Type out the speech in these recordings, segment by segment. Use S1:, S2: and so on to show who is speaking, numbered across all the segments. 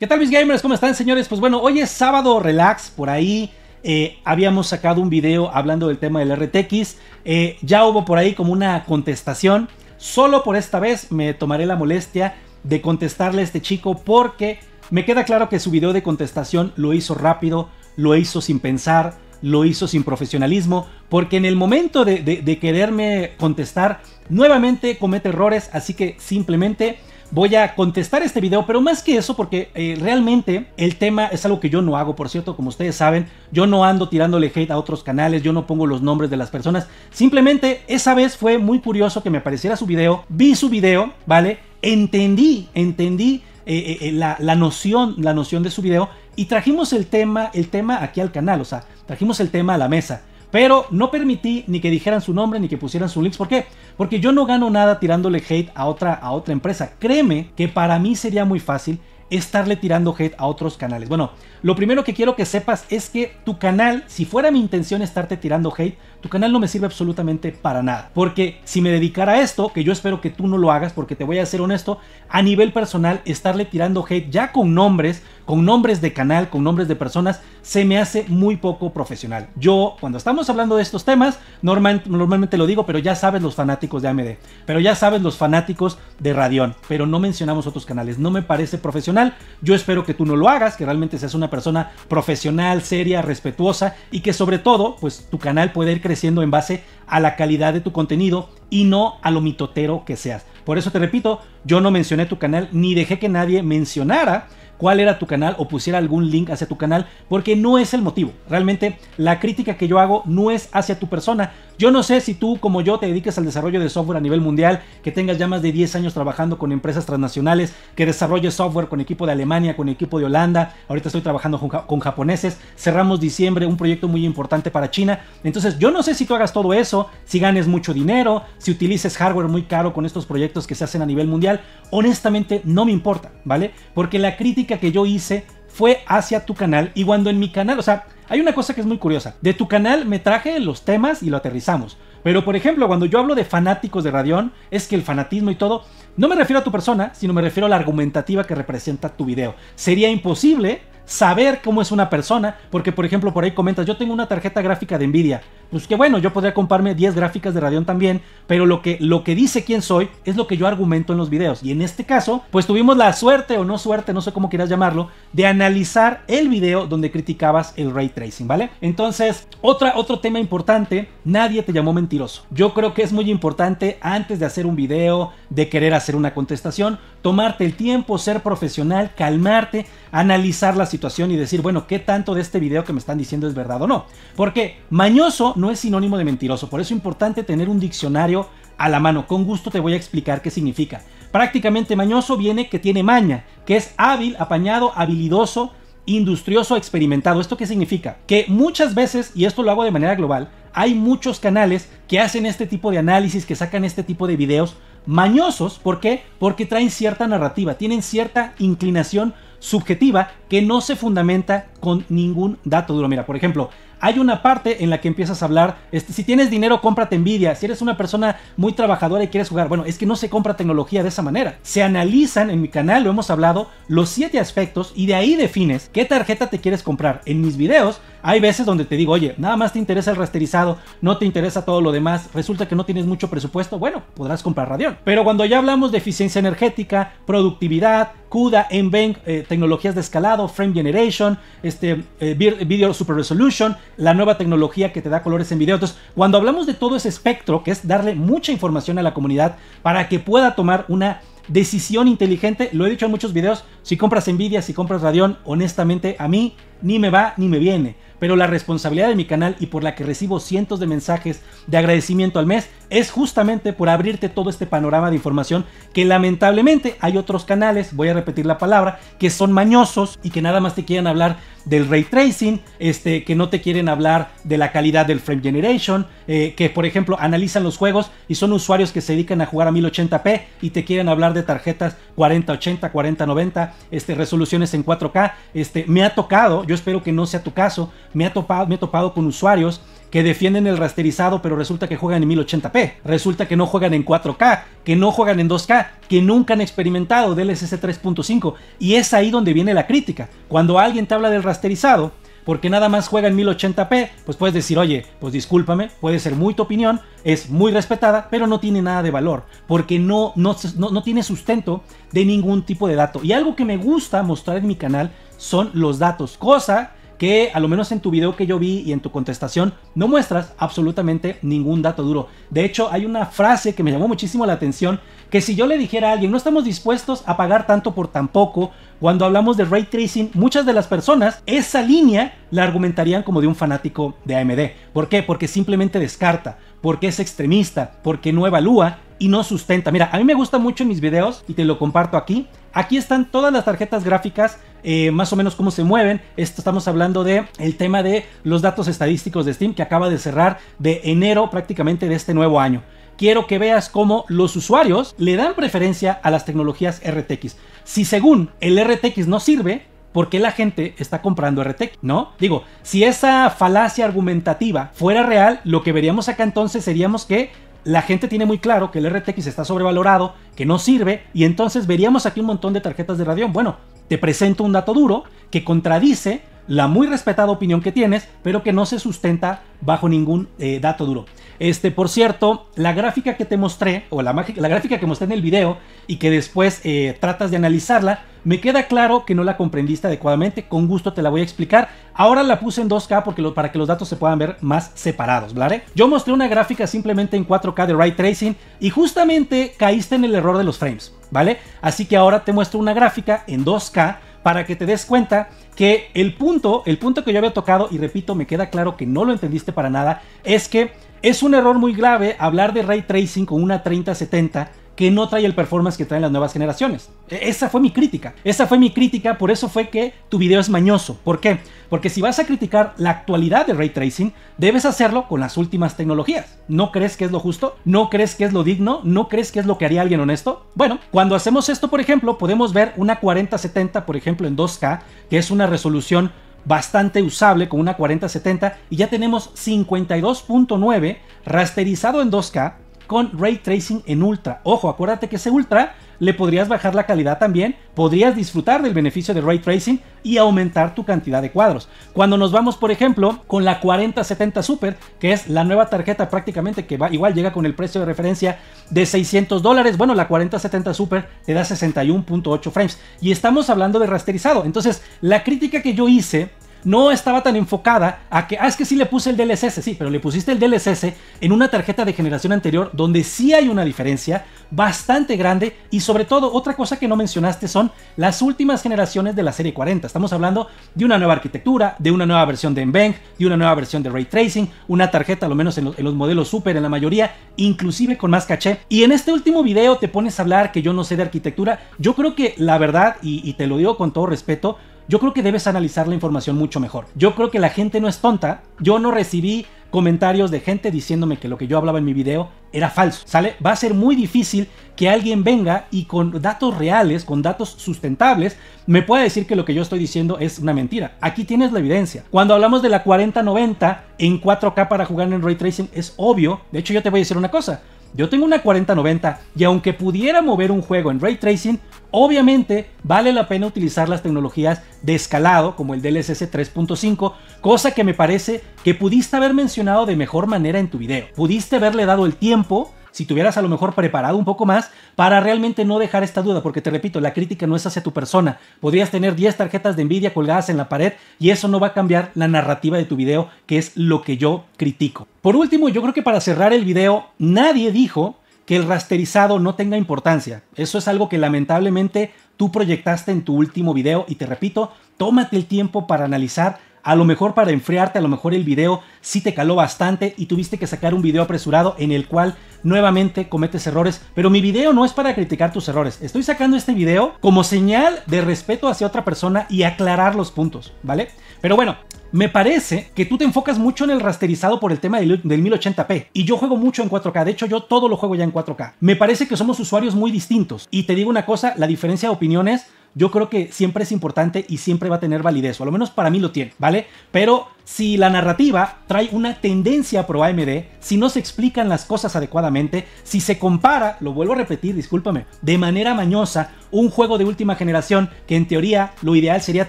S1: ¿Qué tal mis gamers? ¿Cómo están señores? Pues bueno, hoy es sábado relax, por ahí eh, habíamos sacado un video hablando del tema del RTX, eh, ya hubo por ahí como una contestación, solo por esta vez me tomaré la molestia de contestarle a este chico porque me queda claro que su video de contestación lo hizo rápido, lo hizo sin pensar, lo hizo sin profesionalismo, porque en el momento de quererme contestar, nuevamente comete errores, así que simplemente voy a contestar este video, pero más que eso, porque eh, realmente el tema es algo que yo no hago, por cierto, como ustedes saben, yo no ando tirándole hate a otros canales, yo no pongo los nombres de las personas, simplemente esa vez fue muy curioso que me apareciera su video, vi su video, ¿vale? Entendí, entendí eh, eh, la, la, noción, la noción de su video y trajimos el tema, el tema aquí al canal, o sea, trajimos el tema a la mesa. Pero no permití ni que dijeran su nombre ni que pusieran sus links. ¿Por qué? Porque yo no gano nada tirándole hate a otra, a otra empresa. Créeme que para mí sería muy fácil estarle tirando hate a otros canales. Bueno, lo primero que quiero que sepas es que tu canal, si fuera mi intención estarte tirando hate, tu canal no me sirve absolutamente para nada. Porque si me dedicara a esto, que yo espero que tú no lo hagas, porque te voy a ser honesto, a nivel personal, estarle tirando hate ya con nombres, con nombres de canal, con nombres de personas, se me hace muy poco profesional. Yo, cuando estamos hablando de estos temas, normalmente lo digo, pero ya sabes los fanáticos de AMD, pero ya sabes los fanáticos de Radeon, pero no mencionamos otros canales, no me parece profesional yo espero que tú no lo hagas, que realmente seas una persona profesional, seria, respetuosa y que sobre todo, pues tu canal pueda ir creciendo en base a la calidad de tu contenido y no a lo mitotero que seas. Por eso te repito, yo no mencioné tu canal ni dejé que nadie mencionara cuál era tu canal o pusiera algún link hacia tu canal, porque no es el motivo. Realmente la crítica que yo hago no es hacia tu persona, yo no sé si tú, como yo, te dedicas al desarrollo de software a nivel mundial, que tengas ya más de 10 años trabajando con empresas transnacionales, que desarrolles software con equipo de Alemania, con equipo de Holanda. Ahorita estoy trabajando con, japoneses. Cerramos diciembre un proyecto muy importante para China. Entonces, yo no sé si tú hagas todo eso, si ganes mucho dinero, si utilices hardware muy caro con estos proyectos que se hacen a nivel mundial. Honestamente, no me importa, ¿vale? Porque la crítica que yo hice fue hacia tu canal y cuando en mi canal, o sea, hay una cosa que es muy curiosa. De tu canal me traje los temas y lo aterrizamos. Pero por ejemplo, cuando yo hablo de fanáticos de Radión, es que el fanatismo y todo, no me refiero a tu persona, sino me refiero a la argumentativa que representa tu video. Sería imposible saber cómo es una persona, porque por ejemplo por ahí comentas, yo tengo una tarjeta gráfica de Nvidia, pues que bueno, yo podría comprarme 10 gráficas de Radeon también, pero lo que, lo que dice quién soy es lo que yo argumento en los videos, y en este caso, pues tuvimos la suerte o no suerte, no sé cómo quieras llamarlo, de analizar el video donde criticabas el ray tracing, ¿vale? Entonces, otra, otro tema importante, nadie te llamó mentiroso. Yo creo que es muy importante antes de hacer un video, de querer hacer una contestación, tomarte el tiempo, ser profesional, calmarte, analizar la situación y decir, bueno, ¿qué tanto de este video que me están diciendo es verdad o no? Porque mañoso no es sinónimo de mentiroso, por eso es importante tener un diccionario a la mano. Con gusto te voy a explicar qué significa. Prácticamente mañoso viene que tiene maña, que es hábil, apañado, habilidoso, industrioso, experimentado. ¿Esto qué significa? Que muchas veces, y esto lo hago de manera global, hay muchos canales que hacen este tipo de análisis, que sacan este tipo de videos mañosos. ¿Por qué? Porque traen cierta narrativa, tienen cierta inclinación subjetiva que no se fundamenta con ningún dato duro. Mira, por ejemplo, hay una parte en la que empiezas a hablar, este, si tienes dinero, cómprate envidia, si eres una persona muy trabajadora y quieres jugar, bueno, es que no se compra tecnología de esa manera. Se analizan, en mi canal lo hemos hablado, los siete aspectos y de ahí defines qué tarjeta te quieres comprar. En mis videos hay veces donde te digo, oye, nada más te interesa el rasterizado, no te interesa todo lo demás, resulta que no tienes mucho presupuesto, bueno, podrás comprar radio. Pero cuando ya hablamos de eficiencia energética, productividad, CUDA, NVENC, eh, tecnologías de escalado, Frame Generation, este, eh, Video Super Resolution, la nueva tecnología que te da colores en video. Entonces, cuando hablamos de todo ese espectro, que es darle mucha información a la comunidad para que pueda tomar una decisión inteligente, lo he dicho en muchos videos, si compras Nvidia, si compras Radeon, honestamente a mí ni me va ni me viene, pero la responsabilidad de mi canal y por la que recibo cientos de mensajes de agradecimiento al mes es justamente por abrirte todo este panorama de información que lamentablemente hay otros canales, voy a repetir la palabra, que son mañosos y que nada más te quieren hablar del ray tracing, este, que no te quieren hablar de la calidad del frame generation, eh, que por ejemplo analizan los juegos y son usuarios que se dedican a jugar a 1080p y te quieren hablar de tarjetas 4080, 4090, este, resoluciones en 4K. Este, me ha tocado, yo espero que no sea tu caso. Me, ha topado, me he topado con usuarios que defienden el rasterizado, pero resulta que juegan en 1080p, resulta que no juegan en 4K, que no juegan en 2K, que nunca han experimentado DLSS 3.5, y es ahí donde viene la crítica. Cuando alguien te habla del rasterizado, porque nada más juega en 1080p, pues puedes decir, oye, pues discúlpame, puede ser muy tu opinión, es muy respetada, pero no tiene nada de valor, porque no, no tiene sustento de ningún tipo de dato. Y algo que me gusta mostrar en mi canal son los datos, cosa que a lo menos en tu video que yo vi y en tu contestación no muestras absolutamente ningún dato duro. De hecho, hay una frase que me llamó muchísimo la atención, que si yo le dijera a alguien, no estamos dispuestos a pagar tanto por tan poco, cuando hablamos de ray tracing, muchas de las personas esa línea la argumentarían como de un fanático de AMD. ¿Por qué? Porque simplemente descarta, porque es extremista, porque no evalúa y no sustenta. Mira, a mí me gusta mucho en mis videos y te lo comparto aquí. Aquí están todas las tarjetas gráficas eh, más o menos cómo se mueven. Esto estamos hablando de el tema de los datos estadísticos de Steam que acaba de cerrar de enero prácticamente de este nuevo año. Quiero que veas cómo los usuarios le dan preferencia a las tecnologías RTX. Si según el RTX no sirve, ¿Por qué la gente está comprando RTX? ¿No? Digo, si esa falacia argumentativa fuera real, lo que veríamos acá entonces seríamos que la gente tiene muy claro que el RTX está sobrevalorado, que no sirve, y entonces veríamos aquí un montón de tarjetas de Radeon. Bueno, te presento un dato duro que contradice la muy respetada opinión que tienes, pero que no se sustenta bajo ningún eh, dato duro. Este, por cierto, la gráfica que te mostré, o la, la gráfica que mostré en el video y que después eh, tratas de analizarla, me queda claro que no la comprendiste adecuadamente, con gusto te la voy a explicar. Ahora la puse en 2K porque para que los datos se puedan ver más separados, ¿vale? Yo mostré una gráfica simplemente en 4K de ray tracing y justamente caíste en el error de los frames, ¿vale? Así que ahora te muestro una gráfica en 2K para que te des cuenta que el punto, el punto que yo había tocado, y repito, me queda claro que no lo entendiste para nada, es que es un error muy grave hablar de ray tracing con una 3070 que no trae el performance que traen las nuevas generaciones. E, esa fue mi crítica. Esa fue mi crítica, por eso fue que tu video es mañoso. ¿Por qué? Porque si vas a criticar la actualidad del ray tracing, debes hacerlo con las últimas tecnologías. ¿No crees que es lo justo? ¿No crees que es lo digno? ¿No crees que es lo que haría alguien honesto? Bueno, cuando hacemos esto, por ejemplo, podemos ver una 4070, por ejemplo, en 2K, que es una resolución bastante usable con una 4070 y ya tenemos 52.9 rasterizado en 2K con ray tracing en ultra. Ojo, acuérdate que ese ultra le podrías bajar la calidad también, podrías disfrutar del beneficio de ray tracing y aumentar tu cantidad de cuadros. Cuando nos vamos, por ejemplo, con la 4070 Super, que es la nueva tarjeta prácticamente que va, igual llega con el precio de referencia de 600 dólares, bueno, la 4070 Super te da 61.8 frames y estamos hablando de rasterizado. Entonces, la crítica que yo hice no estaba tan enfocada a que, ah, es que sí le puse el DLSS, sí, pero le pusiste el DLSS en una tarjeta de generación anterior donde sí hay una diferencia bastante grande y sobre todo otra cosa que no mencionaste son las últimas generaciones de la serie 40. Estamos hablando de una nueva arquitectura, de una nueva versión de Nvenc, de una nueva versión de Ray Tracing, una tarjeta, a lo menos en los, modelos Super en la mayoría, inclusive con más caché. Y en este último video te pones a hablar que yo no sé de arquitectura. Yo creo que la verdad, y, y te lo digo con todo respeto, yo creo que debes analizar la información mucho mejor. Yo creo que la gente no es tonta. Yo no recibí comentarios de gente diciéndome que lo que yo hablaba en mi video era falso. ¿Sale? Va a ser muy difícil que alguien venga y con datos reales, con datos sustentables, me pueda decir que lo que yo estoy diciendo es una mentira. Aquí tienes la evidencia. Cuando hablamos de la 4090 en 4K para jugar en ray tracing es obvio. De hecho, yo te voy a decir una cosa. Yo tengo una 4090 y aunque pudiera mover un juego en ray tracing, obviamente vale la pena utilizar las tecnologías de escalado como el DLSS 3.5, cosa que me parece que pudiste haber mencionado de mejor manera en tu video. Pudiste haberle dado el tiempo si tuvieras a lo mejor preparado un poco más para realmente no dejar esta duda, porque te repito, la crítica no es hacia tu persona. Podrías tener 10 tarjetas de envidia colgadas en la pared y eso no va a cambiar la narrativa de tu video, que es lo que yo critico. Por último, yo creo que para cerrar el video, nadie dijo que el rasterizado no tenga importancia. Eso es algo que lamentablemente tú proyectaste en tu último video y te repito, tómate el tiempo para analizar a lo mejor para enfriarte, a lo mejor el video sí te caló bastante y tuviste que sacar un video apresurado en el cual nuevamente cometes errores. Pero mi video no es para criticar tus errores. Estoy sacando este video como señal de respeto hacia otra persona y aclarar los puntos, ¿vale? Pero bueno, me parece que tú te enfocas mucho en el rasterizado por el tema del, 1080p y yo juego mucho en 4K, de hecho yo todo lo juego ya en 4K. Me parece que somos usuarios muy distintos y te digo una cosa, la diferencia de opiniones yo creo que siempre es importante y siempre va a tener validez, o al menos para mí lo tiene, ¿vale? Pero si la narrativa trae una tendencia pro AMD, si no se explican las cosas adecuadamente, si se compara, lo vuelvo a repetir, discúlpame, de manera mañosa, un juego de última generación, que en teoría lo ideal sería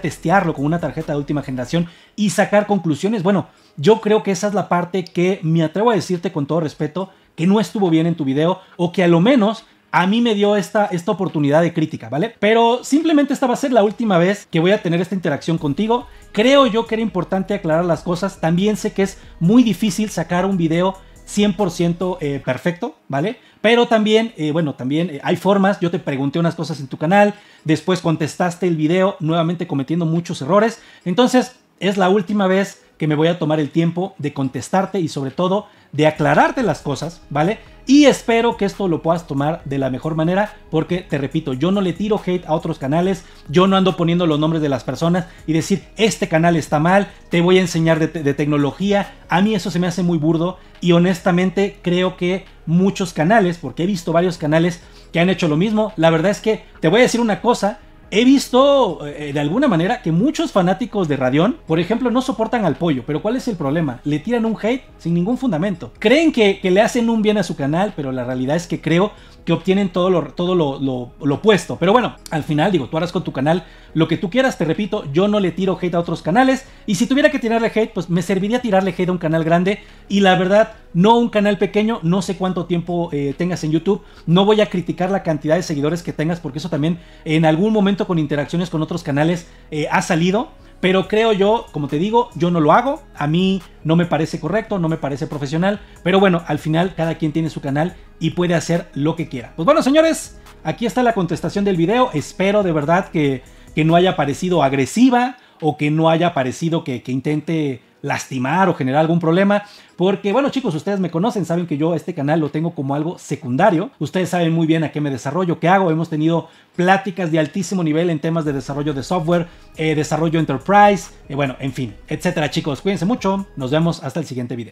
S1: testearlo con una tarjeta de última generación y sacar conclusiones, bueno, yo creo que esa es la parte que me atrevo a decirte con todo respeto, que no estuvo bien en tu video o que a lo menos a mí me dio esta, esta oportunidad de crítica, ¿vale? Pero simplemente esta va a ser la última vez que voy a tener esta interacción contigo. Creo yo que era importante aclarar las cosas. También sé que es muy difícil sacar un video 100% eh, perfecto, ¿vale? Pero también, eh, bueno, también eh, hay formas, yo te pregunté unas cosas en tu canal, después contestaste el video, nuevamente cometiendo muchos errores. Entonces, es la última vez que me voy a tomar el tiempo de contestarte y sobre todo de aclararte las cosas, ¿vale? Y espero que esto lo puedas tomar de la mejor manera porque, te repito, yo no le tiro hate a otros canales, yo no ando poniendo los nombres de las personas y decir, este canal está mal, te voy a enseñar de, de tecnología, a mí eso se me hace muy burdo y honestamente creo que muchos canales, porque he visto varios canales que han hecho lo mismo, la verdad es que te voy a decir una cosa, he visto eh, de alguna manera que muchos fanáticos de Radión, por ejemplo, no soportan al pollo, pero ¿cuál es el problema? Le tiran un hate sin ningún fundamento. Creen que, que le hacen un bien a su canal, pero la realidad es que creo que obtienen todo, lo, todo lo, Pero bueno, al final digo, tú harás con tu canal lo que tú quieras, te repito, yo no le tiro hate a otros canales y si tuviera que tirarle hate, pues me serviría tirarle hate a un canal grande y la verdad, no un canal pequeño, no sé cuánto tiempo eh, tengas en YouTube, no voy a criticar la cantidad de seguidores que tengas porque eso también en algún momento con interacciones con otros canales eh, ha salido. Pero creo yo, como te digo, yo no lo hago. A mí no me parece correcto, no me parece profesional. Pero bueno, al final cada quien tiene su canal y puede hacer lo que quiera. Pues bueno, señores, aquí está la contestación del video. Espero de verdad que, que no haya parecido agresiva o que no haya parecido que, que intente lastimar o generar algún problema. Porque, bueno, chicos, ustedes me conocen, saben que yo este canal lo tengo como algo secundario. Ustedes saben muy bien a qué me desarrollo, qué hago. Hemos tenido pláticas de altísimo nivel en temas de desarrollo de software, eh, desarrollo enterprise, eh, bueno, en fin, etcétera, chicos. Cuídense mucho. Nos vemos hasta el siguiente video.